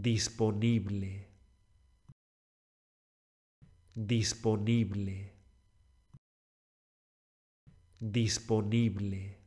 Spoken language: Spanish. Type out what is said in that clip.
disponible, disponible, disponible.